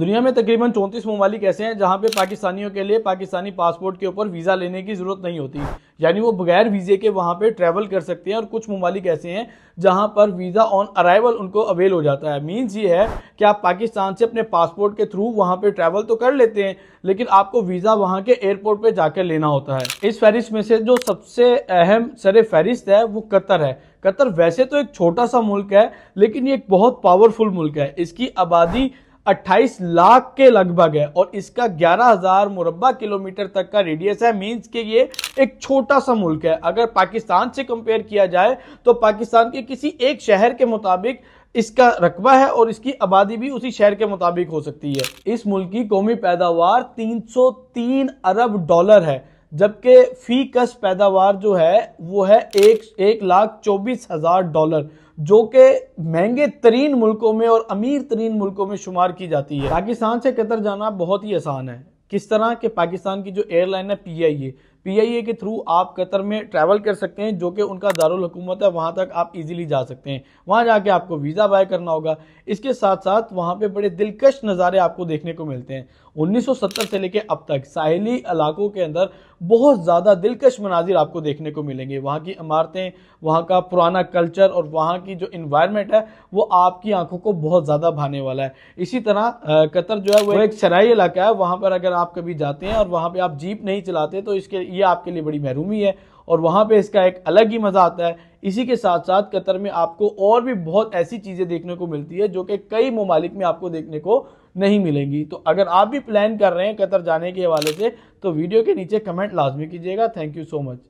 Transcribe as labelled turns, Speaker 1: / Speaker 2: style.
Speaker 1: दुनिया में तकरीबन चौंतीस ममालिक ऐसे हैं जहां पे पाकिस्तानियों के लिए पाकिस्तानी पासपोर्ट के ऊपर वीज़ा लेने की ज़रूरत नहीं होती यानी वो बगैर वीज़े के वहां पे ट्रैवल कर सकते हैं और कुछ ममालिक ऐसे हैं जहां पर वीज़ा ऑन अराइवल उनको अवेल हो जाता है मीन्स ये है कि आप पाकिस्तान से अपने पासपोर्ट के थ्रू वहाँ पर ट्रैवल तो कर लेते हैं लेकिन आपको वीज़ा वहाँ के एयरपोर्ट पर जाकर लेना होता है इस फहरिस्त में से जो सबसे अहम सर फहरिस्त है वो कतर है कतर वैसे तो एक छोटा सा मुल्क है लेकिन ये एक बहुत पावरफुल मुल्क है इसकी आबादी 28 लाख के लगभग है और इसका 11,000 मुरबा किलोमीटर तक का रेडियस है मींस के ये एक छोटा सा मुल्क है अगर पाकिस्तान से कंपेयर किया जाए तो पाकिस्तान के किसी एक शहर के मुताबिक इसका रकबा है और इसकी आबादी भी उसी शहर के मुताबिक हो सकती है इस मुल्क की कौमी पैदावार 303 अरब डॉलर है जबकि फी कस पैदावार जो है वो है एक एक लाख चौबीस हज़ार डॉलर जो कि महंगे तरीन मुल्कों में और अमीर तरीन मुल्कों में शुमार की जाती है पाकिस्तान से कतर जाना बहुत ही आसान है किस तरह के पाकिस्तान की जो एयरलाइन है पी आई ए पीआईए के थ्रू आप कतर में ट्रैवल कर सकते हैं जो कि उनका दारुल हुकूमत है वहाँ तक आप इजीली जा सकते हैं वहाँ जाके आपको वीज़ा बाय करना होगा इसके साथ साथ वहाँ पे बड़े दिलकश नज़ारे आपको देखने को मिलते हैं 1970 से लेकर अब तक साहली इलाकों के अंदर बहुत ज़्यादा दिलकश मनाजिर आपको देखने को मिलेंगे वहाँ की इमारतें वहाँ का पुराना कल्चर और वहाँ की जो इन्वायरमेंट है वो आपकी आंखों को बहुत ज़्यादा भाने वाला है इसी तरह कतर जो है वो एक शराई इलाका है वहाँ पर अगर आप कभी जाते हैं और वहाँ पर आप जीप नहीं चलाते तो इसके ये आपके लिए बड़ी महरूमी है और वहाँ पे इसका एक अलग ही मज़ा आता है इसी के साथ साथ कतर में आपको और भी बहुत ऐसी चीज़ें देखने को मिलती है जो कि कई ममालिक में आपको देखने को नहीं मिलेंगी तो अगर आप भी प्लान कर रहे हैं कतर जाने के हवाले से तो वीडियो के नीचे कमेंट लाजमी कीजिएगा थैंक यू सो मच